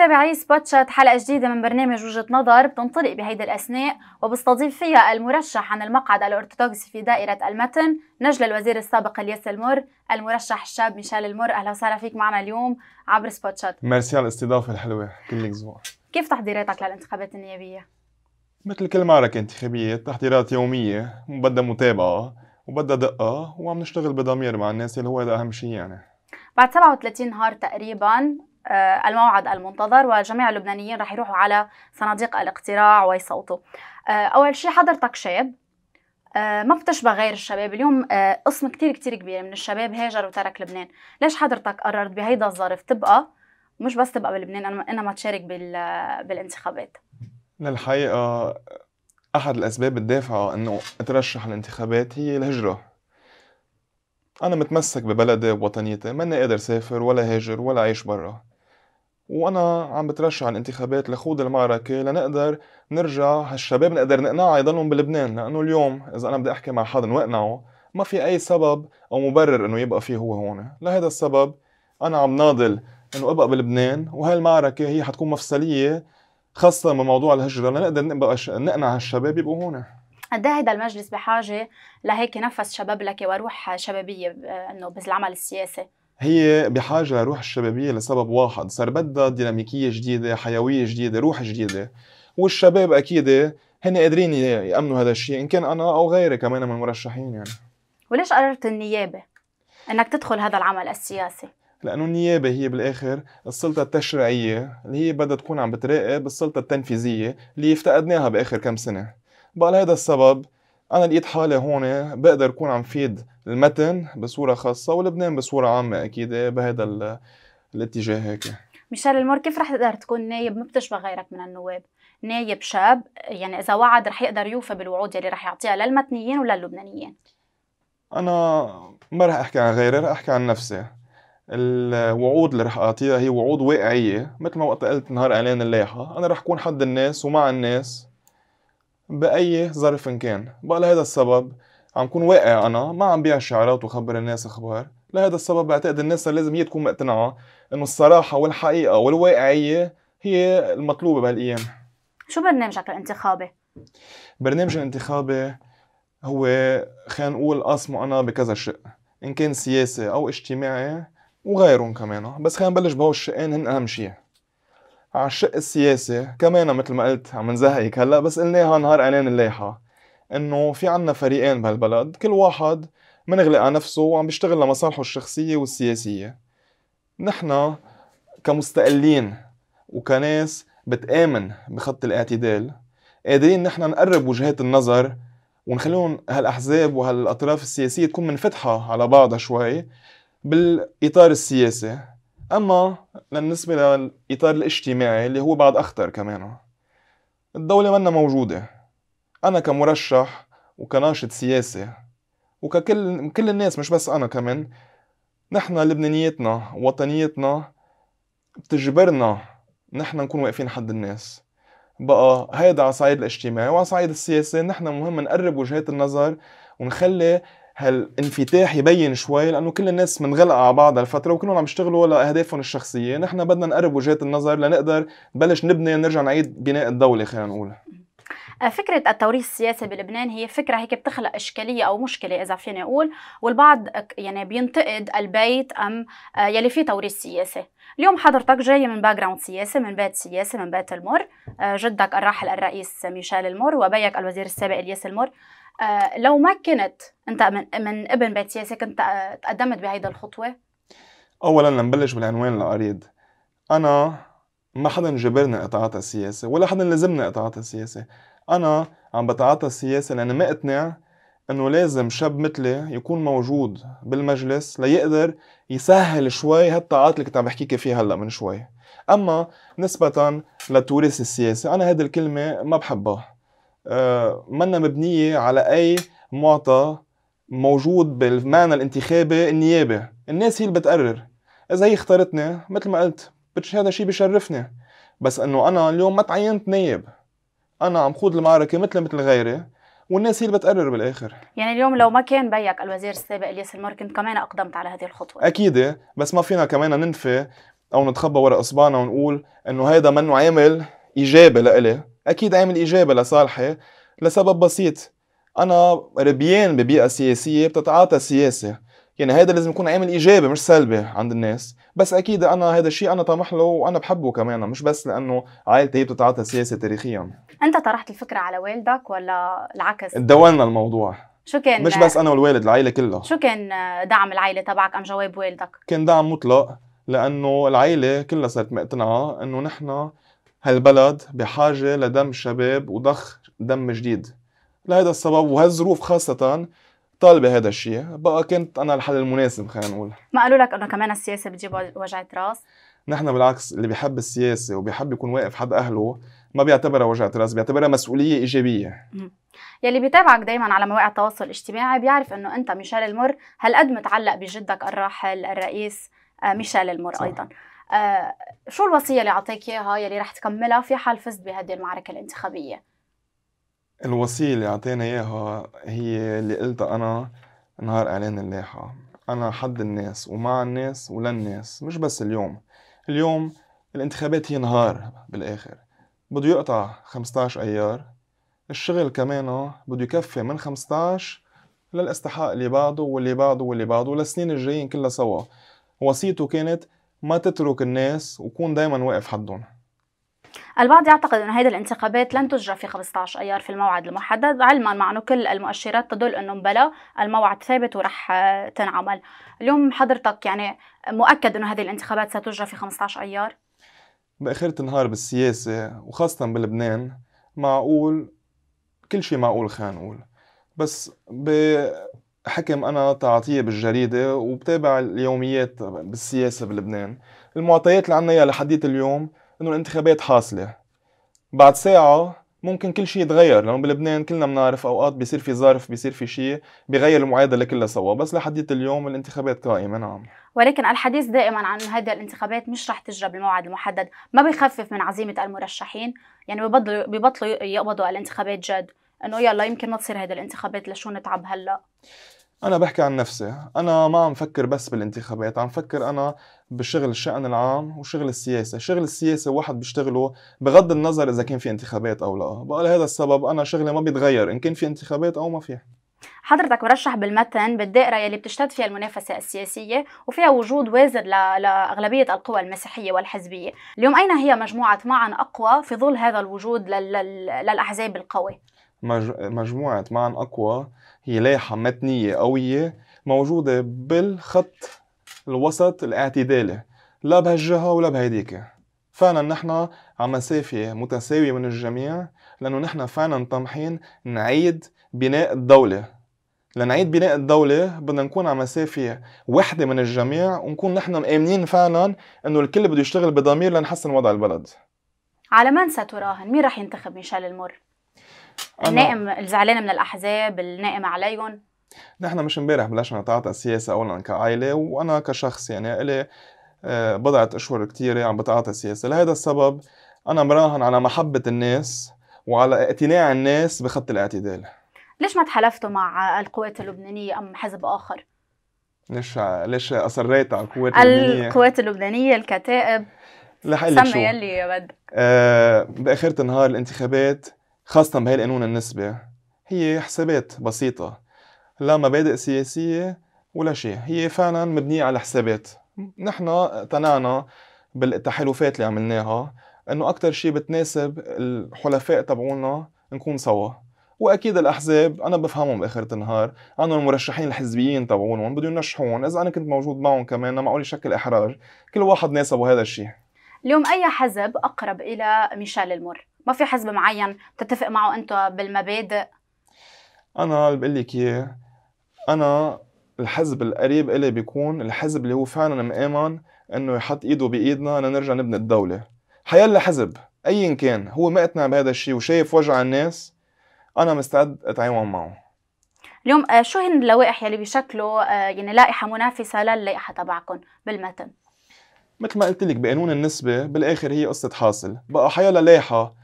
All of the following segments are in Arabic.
متابعي سبوت شات حلقة جديدة من برنامج وجهة نظر بتنطلق بهيدي الأثناء وبستضيف فيها المرشح عن المقعد الأرثوذكسي في دائرة المتن نجل الوزير السابق الياس المر المرشح الشاب ميشيل المر أهلا وسهلا فيك معنا اليوم عبر سبوت شات ميرسي على الاستضافة الحلوة كلك زوار كيف تحضيراتك للانتخابات النيابية؟ مثل كل معركة انتخابية تحضيرات يومية وبدها متابعة وبدها دقة وعم نشتغل بضمير مع الناس اللي هو هذا أهم شيء يعني بعد 37 نهار تقريبا آه، الموعد المنتظر وجميع اللبنانيين رح يروحوا على صناديق الاقتراع ويصوتوا آه، أول شيء حضرتك شاب آه، ما بتشبه غير الشباب اليوم قسم كتير كتير كبير من الشباب هاجر وترك لبنان ليش حضرتك قررت بهيدا الظرف تبقى مش بس تبقى بلبنان إنما تشارك بالانتخابات للحقيقة أحد الأسباب الدافعة أنه أترشح الانتخابات هي الهجرة أنا متمسك ببلدي ووطنيتي ماني قادر سافر ولا هاجر ولا عيش برا وانا عم بترشح على الانتخابات لخوض المعركه لنقدر نرجع هالشباب نقدر نقنعه يضلهم بلبنان لانه اليوم اذا انا بدي احكي مع حدا واقنعه ما في اي سبب او مبرر انه يبقى فيه هو هون لهذا السبب انا عم ناضل انه ابقى بلبنان وهالمعركه هي حتكون مفصليه خاصه بموضوع الهجره لنقدر نبقى ش... نقنع هالشباب يبقوا هون قد إيه هيدا المجلس بحاجه لهيك نفس شباب لك وروح شبابيه آه، انه بالعمل السياسي هي بحاجه لروح الشبابيه لسبب واحد صار بدها ديناميكيه جديده حيويه جديده روح جديده والشباب اكيد هن قادرين يامنوا هذا الشيء ان كان انا او غيري كمان من المرشحين يعني وليش قررت النيابه انك تدخل هذا العمل السياسي لانه النيابه هي بالاخر السلطه التشريعيه اللي هي بدها تكون عم بتراقب السلطه التنفيذيه اللي افتقدناها باخر كم سنه بقى لهذا السبب انا لقيت حالي هون بقدر اكون عم فيد المتن بصوره خاصه ولبنان بصوره عامه اكيد إيه، بهذا الاتجاه هيك ميشيل المور كيف رح تقدر تكون نايب ما بتشبه غيرك من النواب نايب شاب يعني اذا وعد رح يقدر يوفى بالوعود اللي رح يعطيها للمتنيين وللبنانيين انا ما رح احكي عن غيري رح احكي عن نفسي الوعود اللي رح اعطيها هي وعود واقعيه مثل ما وقت قلت نهار اعلان اللايحه انا رح اكون حد الناس ومع الناس باي ظرف كان بقى لهذا السبب عم كون واقع انا ما عم بيع شعارات وخبر الناس اخبار لهذا السبب بعتقد الناس لازم هي تكون مقتنعه انه الصراحه والحقيقه والواقعيه هي المطلوبه بهالايام شو برنامجك الانتخابي برنامج الانتخابي هو خلينا نقول قاسمه انا بكذا شق ان كان سياسي او اجتماعي وغيرهم كمان بس خلينا نبلش بهو الشقين هن اهم شيء على الشق السياسي كمان مثل ما قلت عم نزهقك هلا بس قلناها نهار اعلان اللايحه انه في عنا فريقين بهالبلد كل واحد منغلق على نفسه وعم بيشتغل لمصالحه الشخصيه والسياسيه نحن كمستقلين وكناس بتآمن بخط الاعتدال قادرين نحن نقرب وجهات النظر ونخليهم هالاحزاب وهالاطراف السياسيه تكون منفتحه على بعضها شوي بالاطار السياسي اما بالنسبه للاطار الاجتماعي اللي هو بعد اخطر كمان الدوله منا موجوده انا كمرشح وكناشط سياسي وككل كل الناس مش بس انا كمان نحن لبنانيتنا وطنيتنا بتجبرنا نحن نكون واقفين حد الناس بقى هيدا على الصعيد الاجتماعي وعلى الصعيد السياسي نحن مهم نقرب وجهات النظر ونخلي هالانفتاح يبين شوي لانه كل الناس منغلقه على بعضها الفتره وكلهم عم يشتغلوا لاهدافهم الشخصيه، نحن بدنا نقرب وجهات النظر لنقدر نبلش نبني نرجع نعيد بناء الدوله خلينا نقول. أه، فكرة التوريث السياسي بلبنان هي فكرة هيك بتخلق إشكالية أو مشكلة إذا فيني أقول والبعض يعني بينتقد البيت أم أه، يلي فيه توريث سياسي اليوم حضرتك جاي من باك جراوند سياسي من بيت سياسي من بيت المر أه، جدك الراحل الرئيس ميشيل المر وبيك الوزير السابق الياس المر آه، لو ما كنت انت من, من ابن بيت سياسي كنت آه، تقدمت بهيدا الخطوه اولا لنبلش بالعنوان العريض انا ما حدا جبرني اتعاطى السياسه ولا حدا لزمني اتعاطى السياسه انا عم بتعاطى السياسه لاني ما اقتنع انه لازم شاب مثلي يكون موجود بالمجلس ليقدر يسهل شوي هالتعاطي اللي كنت عم بحكيك فيه هلا من شوي اما نسبه للتوريث السياسي انا هذه الكلمه ما بحبها آه، منا مبنيه على اي معطى موجود بالمعنى الانتخابي النيابي الناس هي اللي بتقرر اذا هي اختارتني مثل ما قلت هذا الشيء بيشرفني بس انه انا اليوم ما تعينت نايب انا عم خوض المعركه مثل مثل غيري والناس هي اللي بتقرر بالاخر يعني اليوم لو ما كان بيك الوزير السابق الياس المر كنت كمان اقدمت على هذه الخطوه اكيد بس ما فينا كمان ننفي او نتخبى وراء اصبعنا ونقول انه هيدا منه عامل ايجابي لإلي اكيد عامل اجابه لصالحي لسبب بسيط انا ربيان ببيئه سياسيه بتتعاطى سياسه يعني هذا لازم يكون عامل ايجابي مش سلبي عند الناس بس اكيد انا هذا الشيء انا طمح له وانا بحبه كمان مش بس لانه عائلتي هي بتتعاطى سياسه تاريخيا انت طرحت الفكره على والدك ولا العكس دولنا الموضوع شو كان مش بس انا والوالد العائله كلها شو كان دعم العائله تبعك ام جواب والدك كان دعم مطلق لانه العائله كلها صارت مقتنعه انه نحن هالبلد بحاجة لدم شباب وضخ دم جديد لهذا السبب وهالظروف خاصة طالبة هذا الشيء بقى كنت أنا الحل المناسب خلينا نقول ما قالوا لك أنه كمان السياسة بتجيب وجعة راس؟ نحن بالعكس اللي بيحب السياسة وبيحب يكون واقف حد أهله ما بيعتبرها وجعة راس بيعتبرها مسؤولية إيجابية يلي بيتابعك دايما على مواقع التواصل الاجتماعي بيعرف أنه أنت ميشيل المر هالقد متعلق بجدك الراحل الرئيس آه، ميشيل المر صح. أيضا آه، شو الوصية اللي أعطيك إياها يلي رح تكملها في حال فزت بهذه المعركة الانتخابية؟ الوصية اللي أعطينا إياها هي اللي قلتها أنا نهار إعلان اللايحة أنا حد الناس ومع الناس وللناس مش بس اليوم اليوم الانتخابات هي نهار بالآخر بده يقطع 15 أيار الشغل كمان آه، بده يكفي من 15 للاستحقاق اللي بعده واللي بعده واللي بعده للسنين الجايين كلها سوا وصيته كانت ما تترك الناس وكون دائما واقف حدهم البعض يعتقد أن هذه الانتخابات لن تجرى في 15 أيار في الموعد المحدد علما مع أنه كل المؤشرات تدل أنه بلا الموعد ثابت ورح آه، تنعمل اليوم حضرتك يعني مؤكد أنه هذه الانتخابات ستجرى في 15 أيار؟ بآخرة النهار بالسياسة وخاصة بلبنان معقول كل شيء معقول خلينا نقول بس ب... حكم انا تعاطيه بالجريده وبتابع اليوميات بالسياسه بلبنان المعطيات اللي عنا اياها لحديت اليوم انه الانتخابات حاصله بعد ساعه ممكن كل شيء يتغير لانه بلبنان كلنا بنعرف اوقات بيصير في ظرف بيصير في شيء بغير المعادله كلها سوا بس لحديت اليوم الانتخابات قائمه نعم ولكن الحديث دائما عن هذه الانتخابات مش رح تجرى بالموعد المحدد ما بيخفف من عزيمه المرشحين يعني ببطلوا ببطلوا يقبضوا الانتخابات جد انه يلا يمكن ما تصير هيدا الانتخابات لشو نتعب هلا انا بحكي عن نفسي انا ما عم فكر بس بالانتخابات عم فكر انا بشغل الشأن العام وشغل السياسة شغل السياسه واحد بيشتغله بغض النظر اذا كان في انتخابات او لا بقى لهذا السبب انا شغلي ما بيتغير ان كان في انتخابات او ما في حضرتك مرشح بالمتن بالدائره يلي بتشتد فيها المنافسه السياسيه وفيها وجود وازر لاغلبيه القوى المسيحيه والحزبيه، اليوم اين هي مجموعه معا اقوى في ظل هذا الوجود للاحزاب القوي؟ مجموعة معن أقوى هي لايحة متنية قوية موجودة بالخط الوسط الاعتدالي لا بهالجهة ولا بهيديك فعلا نحن على مسافة متساوية من الجميع لأنه نحن فعلا طامحين نعيد بناء الدولة لنعيد بناء الدولة بدنا نكون على مسافة وحدة من الجميع ونكون نحن مآمنين فعلا انه الكل بده يشتغل بضمير لنحسن وضع البلد على من ستراهن؟ مين رح ينتخب ميشيل المر؟ النائم الزعلانه من الاحزاب النائم عليهم نحن مش امبارح بلشنا نتعاطى السياسه اولا كعائله وانا كشخص يعني الي آه، بضعة اشهر كثيره عم بتعاطى السياسه لهذا السبب انا مراهن على محبه الناس وعلى اقتناع الناس بخط الاعتدال ليش ما تحالفتوا مع القوات اللبنانيه ام حزب اخر ليش ليش اصريت على القوات اللبنانيه القوات اللبنانيه الكتائب رح شو يلي بدك آه باخره النهار الانتخابات خاصة بهي القانون النسبة هي حسابات بسيطة لا مبادئ سياسية ولا شيء هي فعلا مبنية على حسابات نحن اقتنعنا بالتحالفات اللي عملناها انه اكثر شيء بتناسب الحلفاء تبعونا نكون سوا واكيد الاحزاب انا بفهمهم باخرة النهار عندهم المرشحين الحزبيين تبعونهم بدهم ينشحون اذا انا كنت موجود معهم كمان معقول يشكل احراج كل واحد ناسبه هذا الشيء اليوم اي حزب اقرب الى ميشيل المر ما في حزب معين بتتفق معه انت بالمبادئ انا اللي بقول لك اياه انا الحزب القريب إلي بيكون الحزب اللي هو فعلا مآمن انه يحط ايده بايدنا لنرجع نبني الدوله حيلا حزب ايا كان هو مقتنع بهذا الشيء وشايف وجع الناس انا مستعد اتعاون معه اليوم آه، شو هن اللوائح يلي بيشكلوا آه، يعني لائحه منافسه للائحه تبعكم بالمتن مثل ما قلت لك بقانون النسبه بالاخر هي قصه حاصل بقى حيلا لائحه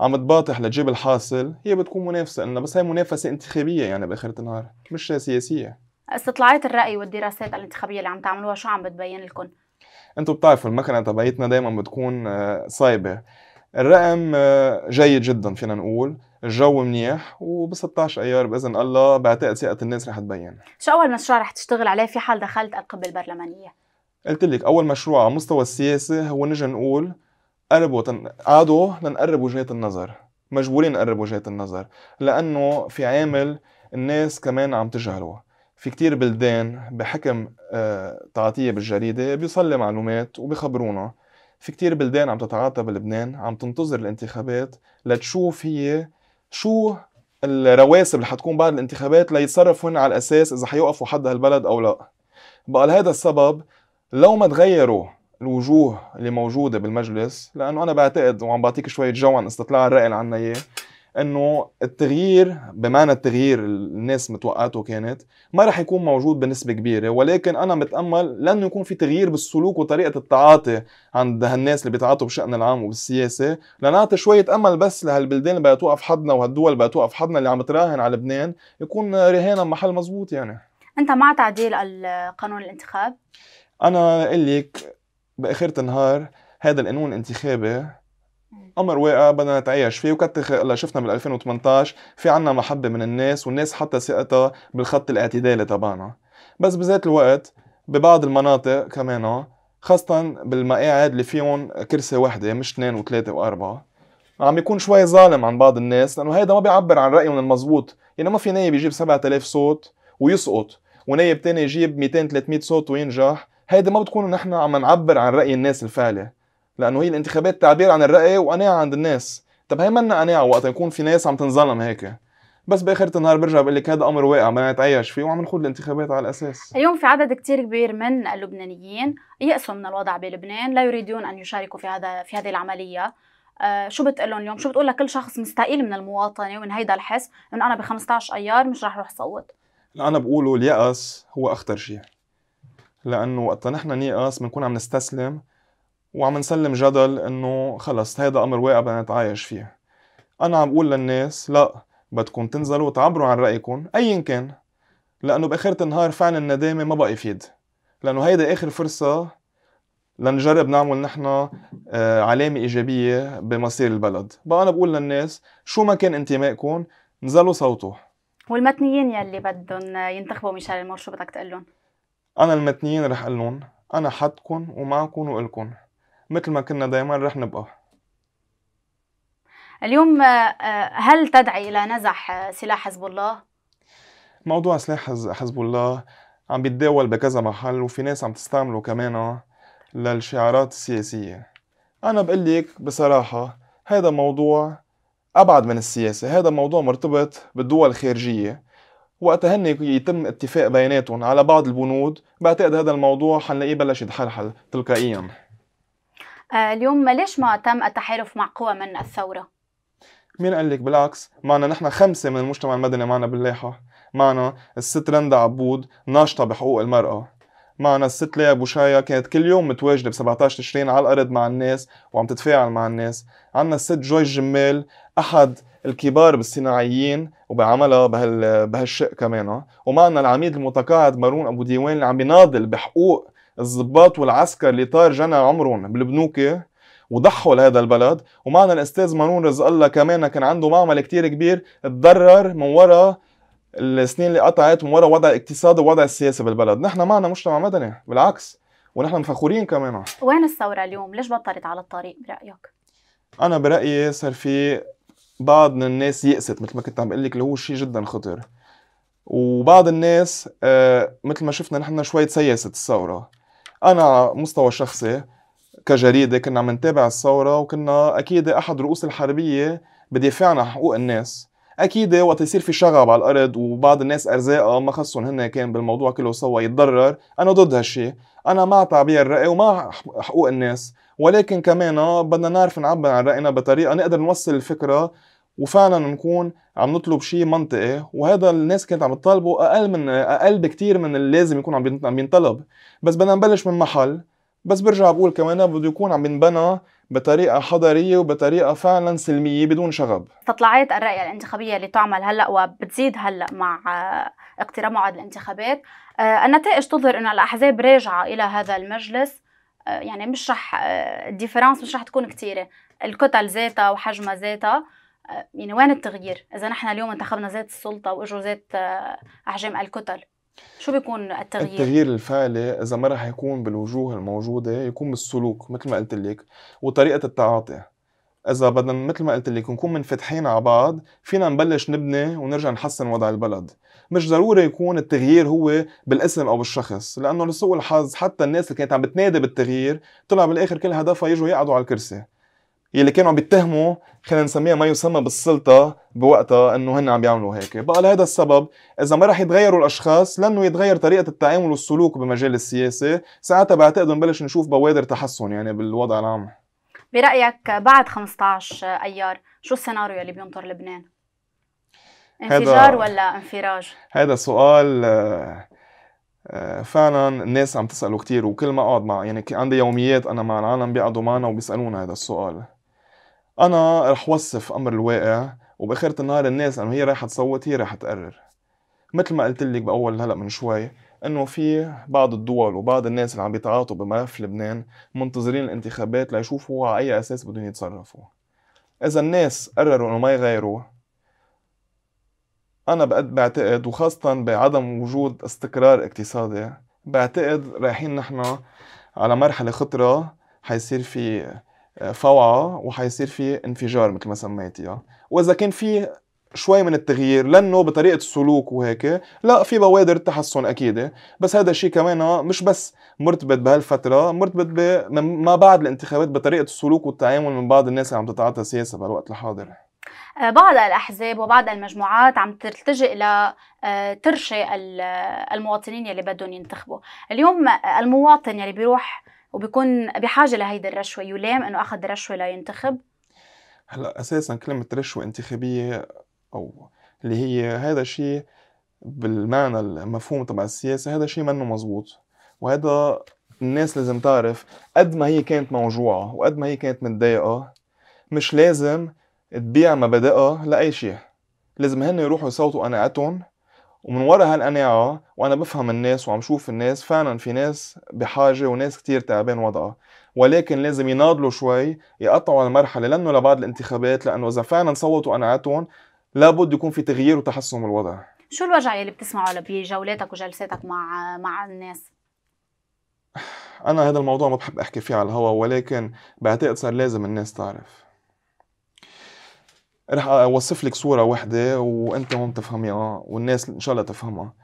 عم تباطح لتجيب الحاصل هي بتكون منافسه لنا بس هي منافسه انتخابيه يعني باخره النهار مش سياسيه استطلاعات الراي والدراسات الانتخابيه اللي عم تعملوها شو عم بتبين لكم انتم بتعرفوا المكنه تبعيتنا دائما بتكون آه، صايبه الرقم آه، جيد جدا فينا نقول الجو منيح وب 16 ايار باذن الله بعتقد ثقه الناس رح تبين شو اول مشروع رح تشتغل عليه في حال دخلت القبه البرلمانيه قلت لك اول مشروع على مستوى السياسه هو نجي نقول قربوا تن... عادوا لنقرب وجهات النظر مجبورين نقرب وجهات النظر لأنه في عامل الناس كمان عم تجهله في كتير بلدان بحكم آه، تعاطية بالجريدة بيصلي معلومات وبخبرونا في كتير بلدان عم تتعاطى بلبنان عم تنتظر الانتخابات لتشوف هي شو الرواسب اللي حتكون بعد الانتخابات ليتصرفوا هن على الأساس إذا حيوقفوا حد هالبلد أو لا بقى لهذا السبب لو ما تغيروا الوجوه اللي موجوده بالمجلس لانه انا بعتقد وعم بعطيك شويه جو عن استطلاع الراي اللي عنا اياه انه التغيير بمعنى التغيير الناس متوقعته كانت ما رح يكون موجود بنسبه كبيره ولكن انا متامل لانه يكون في تغيير بالسلوك وطريقه التعاطي عند هالناس اللي بيتعاطوا بالشان العام وبالسياسه لنعطي شويه امل بس لهالبلدان اللي بدها توقف حضنا وهالدول اللي بدها توقف حضنا اللي عم تراهن على لبنان يكون رهانا محل مزبوط يعني انت مع تعديل القانون الانتخاب انا اقول لك باخرة النهار هذا القانون الانتخابي امر واقع بدنا نتعايش فيه وكتر خير شفنا بال 2018 في عنا محبه من الناس والناس حتى ثقتها بالخط الاعتدالي تبعنا بس بذات الوقت ببعض المناطق كمان خاصة بالمقاعد اللي فيهم كرسي وحدة مش اثنين وثلاثة وأربعة عم يكون شوي ظالم عن بعض الناس لأنه هيدا ما بيعبر عن رأيهم المزبوط يعني ما في نايب يجيب 7000 صوت ويسقط ونايب تاني يجيب 200 300 صوت وينجح هيدي ما بتكون نحن عم نعبر عن راي الناس الفعلي لانه هي الانتخابات تعبير عن الراي وقناعه عند الناس طب هي منا قناعه وقت يكون في ناس عم تنظلم هيك بس باخر النهار برجع بقول لك هذا امر واقع بدنا نتعيش فيه وعم نخوض الانتخابات على الاساس اليوم في عدد كتير كبير من اللبنانيين يأسوا من الوضع بلبنان لا يريدون ان يشاركوا في هذا في هذه العمليه آه شو بتقول لهم اليوم شو بتقول لكل شخص مستقيل من المواطنه ومن هيدا الحس انه انا ب 15 ايار مش راح اروح صوت انا بقوله اليأس هو اخطر شيء لانه وقت نحن نيأس بنكون عم نستسلم وعم نسلم جدل انه خلص هيدا امر واقع بدنا نتعايش فيه انا عم بقول للناس لا بدكم تنزلوا وتعبروا عن رايكم ايا كان لانه باخرة النهار فعلا الندامه ما بقى يفيد لانه هيدا اخر فرصه لنجرب نعمل نحن آه، علامة إيجابية بمصير البلد بقى أنا بقول للناس شو ما كان انتمائكم نزلوا صوتوا والمتنيين يلي بدهم ينتخبوا ميشيل المور شو بدك تقول لهم؟ أنا المتنين رح قلن أنا حدكن ومعكن وإلكن مثل ما كنا دايما رح نبقى اليوم آه، آه، هل تدعي إلى نزح آه، سلاح حزب الله؟ موضوع سلاح حزب الله عم بيتداول بكذا محل وفي ناس عم تستعمله كمان للشعارات السياسية أنا بقول لك بصراحة هذا موضوع أبعد من السياسة هذا موضوع مرتبط بالدول الخارجية وقتها هن يتم اتفاق بيناتهم على بعض البنود بعتقد هذا الموضوع حنلاقيه بلش يتحلحل تلقائيا آه، اليوم ليش ما تم التحالف مع قوى من الثورة؟ مين قال لك بالعكس معنا نحن خمسة من المجتمع المدني معنا باللائحه معنا الست رندا عبود ناشطة بحقوق المرأة معنا الست ليا بوشايا كانت كل يوم متواجدة ب 17 تشرين على الأرض مع الناس وعم تتفاعل مع الناس عنا الست جوي جمال أحد الكبار بالصناعيين وبعملها بهال بهالشق كمان ومعنا العميد المتقاعد مارون ابو ديوان اللي عم بيناضل بحقوق الضباط والعسكر اللي طار جنى عمرهم بالبنوك وضحوا لهذا البلد ومعنا الاستاذ مارون رزق الله كمان كان عنده معمل كتير كبير تضرر من وراء السنين اللي قطعت من وراء وضع الاقتصاد ووضع السياسي بالبلد نحن معنا مجتمع مدني بالعكس ونحن فخورين كمان وين الثوره اليوم ليش بطلت على الطريق برايك انا برايي صار في بعض من الناس يأست مثل ما كنت عم لك اللي هو شيء جدا خطر وبعض الناس آه، مثل ما شفنا نحن شوي تسيست الثوره انا مستوى شخصي كجريده كنا عم نتابع الثوره وكنا اكيد احد رؤوس الحربيه بدافعنا عن حقوق الناس اكيد وقت يصير في شغب على الارض وبعض الناس ارزاقها ما خصهم هن كان بالموضوع كله سوا يتضرر انا ضد هالشيء انا مع تعبير الراي ومع حقوق الناس ولكن كمان آه، بدنا نعرف نعبر عن راينا بطريقه نقدر نوصل الفكره وفعلا نكون عم نطلب شيء منطقي وهذا الناس كانت عم تطالبه اقل من اقل بكثير من اللي لازم يكون عم عم ينطلب بس بدنا نبلش من محل بس برجع بقول كمان بده يكون عم ينبنى بطريقة حضاريه وبطريقة فعلا سلمية بدون شغب استطلاعات الرأي الانتخابية اللي تعمل هلأ وبتزيد هلأ مع آه، اقتراب موعد الانتخابات آه، النتائج تظهر أن الأحزاب راجعة إلى هذا المجلس آه، يعني مش رح الديفرنس مش رح تكون كثيره الكتل ذاتها وحجمها ذاتها آه، يعني وين التغيير اذا نحن اليوم انتخبنا ذات السلطه واجوا ذات احجام آه، الكتل شو بيكون التغيير؟ التغيير الفعلي اذا ما رح يكون بالوجوه الموجوده يكون بالسلوك مثل ما قلت لك وطريقه التعاطي اذا بدنا مثل ما قلت لك نكون منفتحين على بعض فينا نبلش نبني ونرجع نحسن وضع البلد مش ضروري يكون التغيير هو بالاسم او بالشخص لانه لسوء الحظ حتى الناس اللي كانت عم بتنادي بالتغيير طلع بالاخر كل هدفها يجوا يقعدوا على الكرسي يلي كانوا عم بيتهموا خلينا نسميها ما يسمى بالسلطه بوقتها انه هن عم يعملوا هيك، بقى لهذا السبب اذا ما رح يتغيروا الاشخاص لانه يتغير طريقه التعامل والسلوك بمجال السياسه، ساعتها بعتقد بنبلش نشوف بوادر تحسن يعني بالوضع العام. برايك بعد 15 ايار شو السيناريو اللي بينطر لبنان؟ انفجار ولا انفراج؟ هذا سؤال آه، آه، فعلا الناس عم تساله كثير وكل ما اقعد مع يعني عندي يوميات انا مع العالم بيقعدوا معنا وبيسالونا هذا السؤال انا رح وصف امر الواقع وباخرة النهار الناس انه هي رايحه تصوت هي رح تقرر مثل ما قلت لك باول هلا من شوي انه في بعض الدول وبعض الناس اللي عم بيتعاطوا بملف لبنان منتظرين الانتخابات ليشوفوا على اي اساس بدهم يتصرفوا اذا الناس قرروا انه ما يغيروا انا بعتقد وخاصه بعدم وجود استقرار اقتصادي بعتقد رايحين نحن على مرحله خطره حيصير في فوعة وحيصير في انفجار مثل ما سميتيها واذا كان في شوي من التغيير لانه بطريقه السلوك وهيك لا في بوادر تحسن اكيد بس هذا الشيء كمان مش بس مرتبط بهالفتره مرتبط ما بعد الانتخابات بطريقه السلوك والتعامل من بعض الناس اللي عم تتعاطى سياسه بالوقت الحاضر آه، بعض الاحزاب وبعض المجموعات عم تلتجئ لترشي آه، المواطنين يلي بدهم ينتخبوا اليوم المواطن يلي بيروح وبيكون بحاجه لهيدي الرشوه يلام انه اخذ رشوه لينتخب هلا اساسا كلمه رشوه انتخابيه او اللي هي هذا الشيء بالمعنى المفهوم تبع السياسه هذا شيء منه مزبوط وهذا الناس لازم تعرف قد ما هي كانت موجوعه وقد ما هي كانت متضايقه مش لازم تبيع مبادئها لاي شيء لازم هن يروحوا يصوتوا قناعتهم ومن ورا هالقناعة وأنا بفهم الناس وعم شوف الناس فعلا في ناس بحاجة وناس كتير تعبان وضعها ولكن لازم يناضلوا شوي يقطعوا المرحلة لأنه لبعض الانتخابات لأنه إذا فعلا صوتوا قناعتهم لابد يكون في تغيير وتحسن بالوضع شو الوجع يلي بتسمعه بجولاتك وجلساتك مع مع الناس؟ أنا هذا الموضوع ما بحب أحكي فيه على الهوا ولكن بعتقد صار لازم الناس تعرف رح اوصف لك صوره وحده وانت هون تفهميها والناس ان شاء الله تفهمها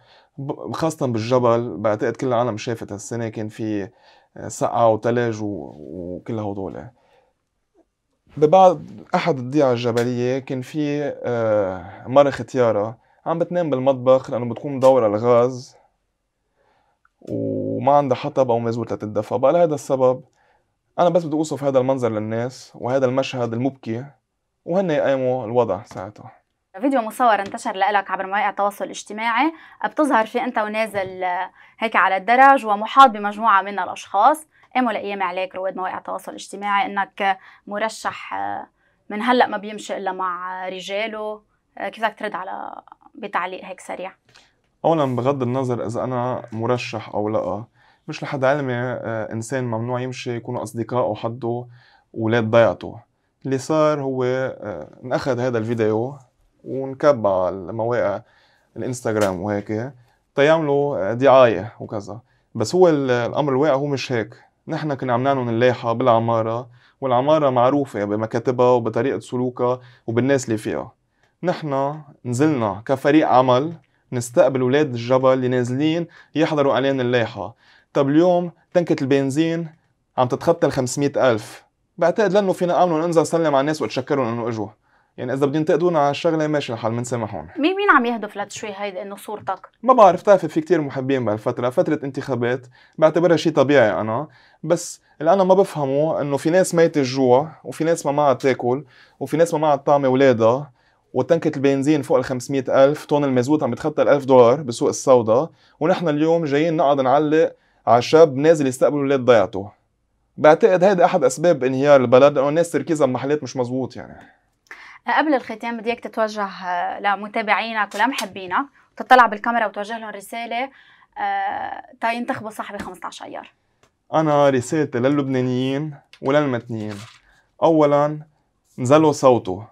خاصة بالجبل بعتقد كل العالم شافت هالسنة كان في آه، سقعة وتلج وكل هدول ببعض أحد الضيعة الجبلية كان في آه، مرة ختيارة عم بتنام بالمطبخ لأنه بتكون مدورة الغاز وما عندها حطب أو مازوت لتتدفى بقى لهذا السبب أنا بس بدي أوصف هذا المنظر للناس وهذا المشهد المبكي وهن يقيموا الوضع ساعتها فيديو مصور انتشر لك عبر مواقع التواصل الاجتماعي بتظهر فيه انت ونازل آه، هيك على الدرج ومحاط بمجموعه من الاشخاص قاموا لايام عليك رواد مواقع التواصل الاجتماعي انك آه، مرشح آه، من هلا ما بيمشي الا مع رجاله كيف بدك ترد على بتعليق هيك سريع اولا بغض النظر اذا انا مرشح او لا مش لحد علمي انسان ممنوع يمشي يكونوا اصدقائه حده ولاد ضيعته اللي صار هو آه، ناخذ هذا الفيديو ونكب على المواقع الانستغرام وهيك تيعملوا دعايه وكذا بس هو الامر الواقع هو مش هيك نحن كنا عم نعمل اللايحه بالعمارة والعمارة معروفة بمكاتبها وبطريقة سلوكها وبالناس اللي فيها نحن نزلنا كفريق عمل نستقبل ولاد الجبل اللي نازلين يحضروا اعلان اللايحة طب اليوم تنكة البنزين عم تتخطى ال ألف بعتقد لانه فينا امنوا ننزل نسلم على الناس وتشكرهم انه اجوا يعني اذا بدهم ينتقدونا على الشغله ماشي الحال بنسامحهم مين مين عم يهدف لتشوي هيدي انه صورتك؟ ما بعرف بتعرفي في كتير محبين بهالفتره فتره انتخابات بعتبرها شيء طبيعي انا بس اللي انا ما بفهمه انه في ناس ميت الجوع وفي ناس ما معها تاكل وفي ناس ما معها طعم ولادها وتنكة البنزين فوق ال 500 ألف طن المازوت عم بتخطى ال 1000 دولار بسوق السوداء ونحن اليوم جايين نقعد نعلق على شاب نازل يستقبل ولاد ضيعته بعتقد هيدا احد اسباب انهيار البلد لانه الناس تركيزها بمحلات مش مزبوط يعني قبل الختام بدي اياك تتوجه آه، لمتابعينك ولمحبينك وتطلع بالكاميرا وتوجه لهم رساله آه، تا ينتخبوا صاحبي 15 ايار انا رسالتي للبنانيين وللمتنيين اولا نزلوا صوتوا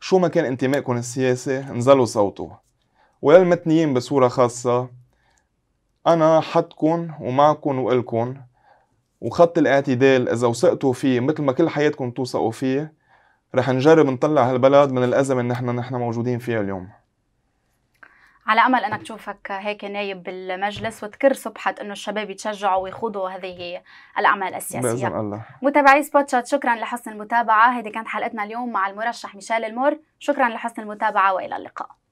شو ما كان انتمائكم السياسي نزلوا صوتوا وللمتنيين بصوره خاصه انا حدكم ومعكم والكم وخط الاعتدال اذا وثقتوا فيه مثل ما كل حياتكم توثقوا فيه رح نجرب نطلع هالبلد من الازمه اللي نحن نحن موجودين فيها اليوم على امل انك تشوفك هيك نايب بالمجلس وتكر صبحت انه الشباب يتشجعوا ويخوضوا هذه الاعمال السياسيه باذن الله متابعي سبوت شات شكرا لحسن المتابعه هذه كانت حلقتنا اليوم مع المرشح ميشيل المور شكرا لحسن المتابعه والى اللقاء